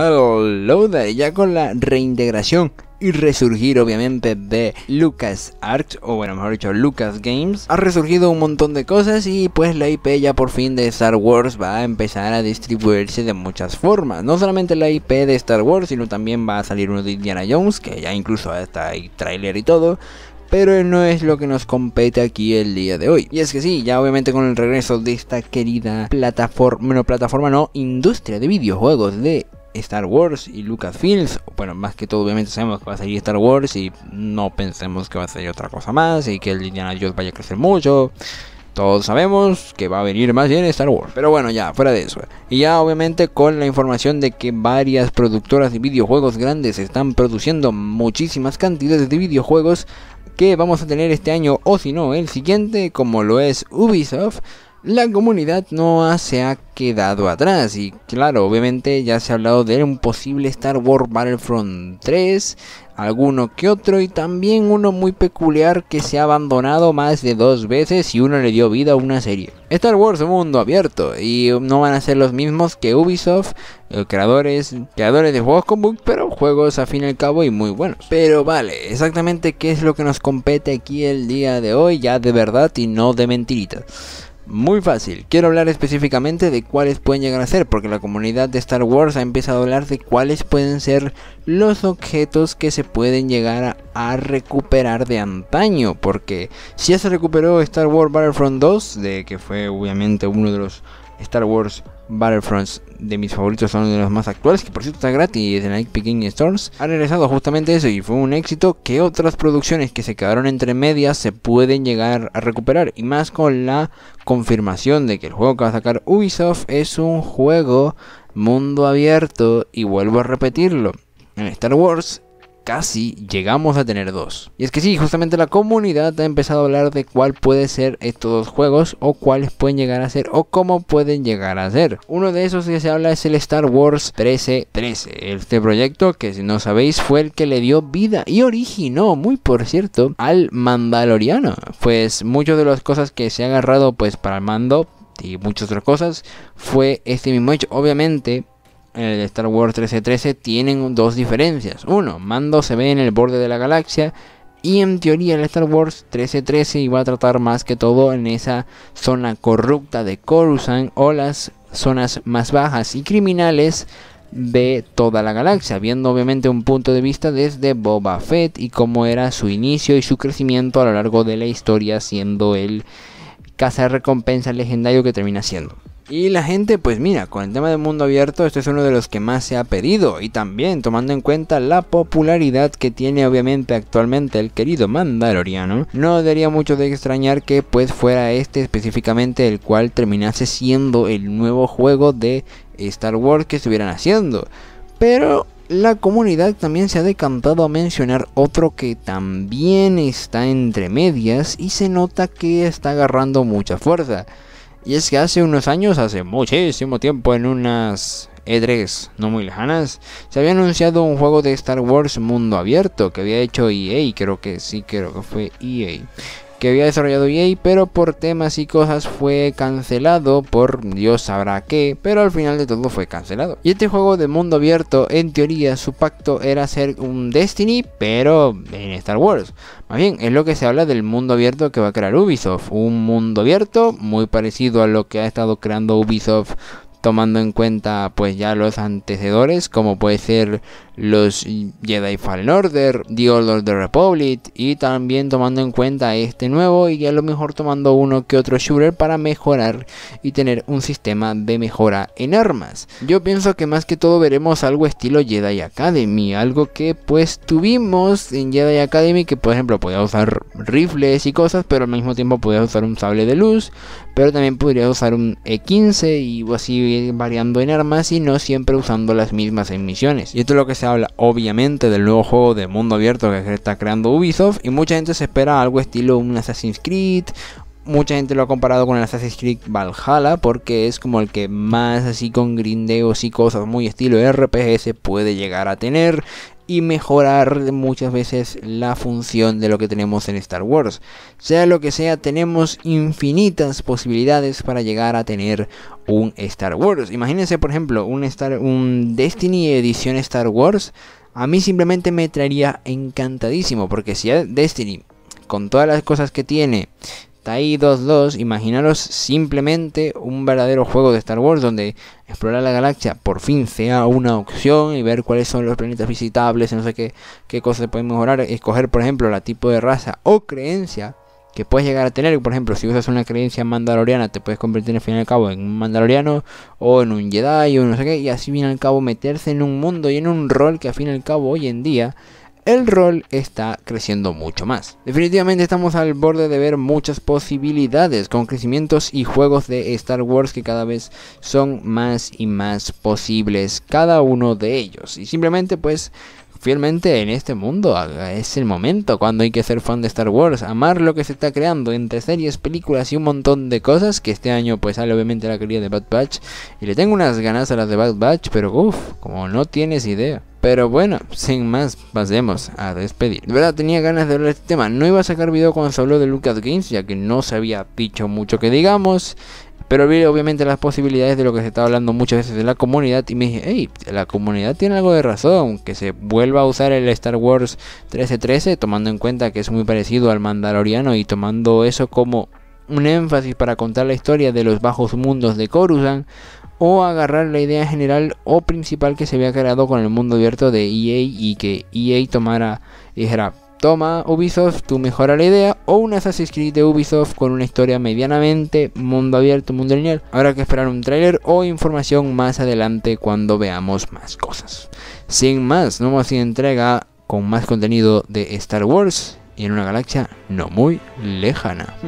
Hello There, ya con la reintegración y resurgir obviamente de Lucas o bueno mejor dicho Lucas Games ha resurgido un montón de cosas y pues la IP ya por fin de Star Wars va a empezar a distribuirse de muchas formas no solamente la IP de Star Wars sino también va a salir uno de Indiana Jones que ya incluso hasta hay trailer y todo pero no es lo que nos compete aquí el día de hoy. Y es que sí, ya obviamente con el regreso de esta querida plataforma, bueno plataforma, no, industria de videojuegos de Star Wars y Lucas Lucasfilms. Bueno, más que todo, obviamente sabemos que va a salir Star Wars y no pensemos que va a salir otra cosa más y que el Indiana Jones vaya a crecer mucho. Todos sabemos que va a venir más bien Star Wars. Pero bueno, ya, fuera de eso. Y ya obviamente con la información de que varias productoras de videojuegos grandes están produciendo muchísimas cantidades de videojuegos que vamos a tener este año o si no el siguiente, como lo es Ubisoft la comunidad no se ha quedado atrás y claro, obviamente ya se ha hablado de un posible Star Wars Battlefront 3, alguno que otro y también uno muy peculiar que se ha abandonado más de dos veces y uno le dio vida a una serie. Star Wars mundo abierto y no van a ser los mismos que Ubisoft, eh, creadores, creadores de juegos común, pero juegos a fin y al cabo y muy buenos. Pero vale, exactamente qué es lo que nos compete aquí el día de hoy ya de verdad y no de mentiritas. Muy fácil, quiero hablar específicamente de cuáles pueden llegar a ser, porque la comunidad de Star Wars ha empezado a hablar de cuáles pueden ser los objetos que se pueden llegar a, recuperar de antaño, porque si ya se recuperó Star Wars Battlefront 2, de que fue obviamente uno de los Star Wars Battlefronts de mis favoritos son de los más actuales, que por cierto está gratis en Epic Picking Storms ha regresado justamente eso y fue un éxito que otras producciones que se quedaron entre medias se pueden llegar a recuperar y más con la confirmación de que el juego que va a sacar Ubisoft es un juego mundo abierto y vuelvo a repetirlo. En Star Wars casi llegamos a tener dos. Y es que sí, justamente la comunidad ha empezado a hablar de cuál puede ser estos dos juegos o cuáles pueden llegar a ser o cómo pueden llegar a ser. Uno de esos que se habla es el Star Wars 13 Este proyecto que si no sabéis fue el que le dio vida y originó, muy por cierto, al Mandaloriano. Pues muchas de las cosas que se ha agarrado pues para el mando y muchas otras cosas fue este mismo hecho. Obviamente el eh, Star Wars 1313 tienen dos diferencias. Uno, Mando se ve en el borde de la galaxia y en teoría el Star Wars 1313 iba a tratar más que todo en esa zona corrupta de Coruscant o las zonas más bajas y criminales de toda la galaxia, viendo obviamente un punto de vista desde Boba Fett y cómo era su inicio y su crecimiento a lo largo de la historia siendo el recompensa legendario que termina siendo. Y la gente, pues mira, con el tema del mundo abierto, este es uno de los que más se ha pedido. Y también tomando en cuenta la popularidad que tiene obviamente actualmente el querido Mandaloriano, no daría mucho de extrañar que pues fuera este específicamente el cual terminase siendo el nuevo juego de Star Wars que estuvieran haciendo. Pero la comunidad también se ha decantado a mencionar otro que también está entre medias y se nota que está agarrando mucha fuerza. Y es que hace unos años, hace muchísimo tiempo, en unas E3 no muy lejanas, se había anunciado un juego de Star Wars mundo abierto que había hecho EA, creo que sí, creo que fue EA que había desarrollado EA, pero por temas y cosas fue cancelado por Dios sabrá qué, pero al final de todo fue cancelado. Y este juego de mundo abierto, en teoría, su pacto era ser un Destiny, pero en Star Wars. Más bien, es lo que se habla del mundo abierto que va a crear Ubisoft. Un mundo abierto muy parecido a lo que ha estado creando Ubisoft tomando en cuenta pues ya los antecedores como puede ser los Jedi Fallen Order, The Order of the Republic y también tomando en cuenta este nuevo y a lo mejor tomando uno que otro shooter para mejorar y tener un sistema de mejora en armas. Yo pienso que más que todo veremos algo estilo Jedi Academy, algo que pues tuvimos en Jedi Academy que por ejemplo podía usar rifles y cosas pero al mismo tiempo podía usar un sable de luz pero también podría usar un E15 y así variando en armas y no siempre usando las mismas emisiones, Y esto es lo que se habla obviamente del nuevo juego de mundo abierto que está creando Ubisoft y mucha gente se espera algo estilo un Assassin's Creed mucha gente lo ha comparado con el Assassin's Creed Valhalla porque es como el que más así con grindeos y cosas muy estilo RPG se puede llegar a tener y mejorar muchas veces la función de lo que tenemos en Star Wars. Sea lo que sea, tenemos infinitas posibilidades para llegar a tener un Star Wars. Imagínense, por ejemplo, un, Destiny edición Star Wars. A mí simplemente me traería encantadísimo, porque si Destiny, con todas las cosas que tiene, 2 2.2, imaginaros simplemente un verdadero juego de Star Wars donde explorar la galaxia por fin sea una opción y ver cuáles son los planetas visitables, no sé qué, qué cosas se pueden mejorar, escoger por ejemplo la tipo de raza o creencia que puedes llegar a tener, por ejemplo, si usas una creencia mandaloriana, te puedes convertir al fin y al cabo en un mandaloriano o en un Jedi o no sé qué, y así bien al cabo meterse en un mundo y en un rol que al fin y al cabo hoy en día el rol está creciendo mucho más. Definitivamente estamos al borde de ver muchas posibilidades con crecimientos y juegos de Star Wars que cada vez son más y más posibles cada uno de ellos. Y simplemente pues fielmente en este mundo. Ah, es el momento cuando hay que ser fan de Star Wars, amar lo que se está creando entre series, películas y un montón de cosas. Que este año, pues sale obviamente la querida de Bad Batch. Y le tengo unas ganas a las de Bad Batch, pero uff, como no tienes idea. Pero bueno, sin más, pasemos a despedir. De verdad, tenía ganas de hablar de este tema. No iba a sacar video cuando se habló de Lucas Games, ya que no se había dicho mucho que digamos. Pero vi obviamente las posibilidades de lo que se estaba hablando muchas veces de la comunidad y me dije, hey, la comunidad tiene algo de razón, que se vuelva a usar el Star Wars 1313, tomando en cuenta que es muy parecido al Mandaloriano y tomando eso como un énfasis para contar la historia de los bajos mundos de Coruscant o agarrar la idea general o principal que se había creado con el mundo abierto de EA y que EA tomara y dijera, toma Ubisoft, tú mejora la idea, o un Assassin's Creed de Ubisoft con una historia medianamente mundo abierto, mundo lineal. Habrá que esperar un tráiler o información más adelante cuando veamos más cosas. Sin más, no más entrega con más contenido de Star Wars y en una galaxia no muy lejana.